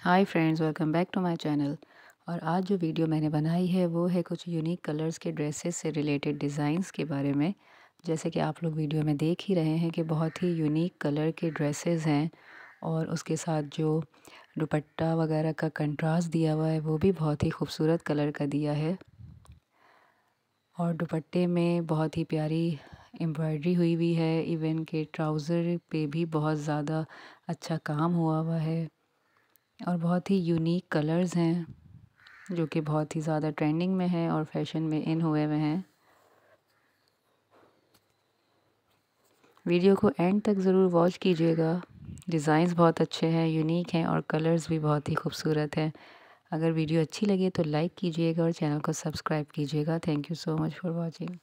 hi friends welcome back to my channel और आज जो वीडियो मैंने बनाई है वो है कुछ यूनिक कलर्स के ड्रेसेस से रिलेटेड डिज़ाइंस के बारे में जैसे कि आप लोग वीडियो में देख ही रहे हैं कि बहुत ही यूनिक कलर के ड्रेसेस हैं और उसके साथ जो दुपट्टा वगैरह का कंट्रास्ट दिया हुआ है वो भी बहुत ही खूबसूरत कलर का दिया है और दुपट्टे में बहुत ही प्यारी एम्ब्रॉयडरी हुई हुई है इवन के ट्राउज़र पे भी बहुत ज़्यादा अच्छा काम हुआ हुआ है और बहुत ही यूनिक कलर्स हैं जो कि बहुत ही ज़्यादा ट्रेंडिंग में है और फैशन में इन हुए हुए हैं वीडियो को एंड तक ज़रूर वॉच कीजिएगा डिज़ाइंस बहुत अच्छे हैं यूनिक हैं और कलर्स भी बहुत ही खूबसूरत हैं अगर वीडियो अच्छी लगे तो लाइक कीजिएगा और चैनल को सब्सक्राइब कीजिएगा thank you so much for watching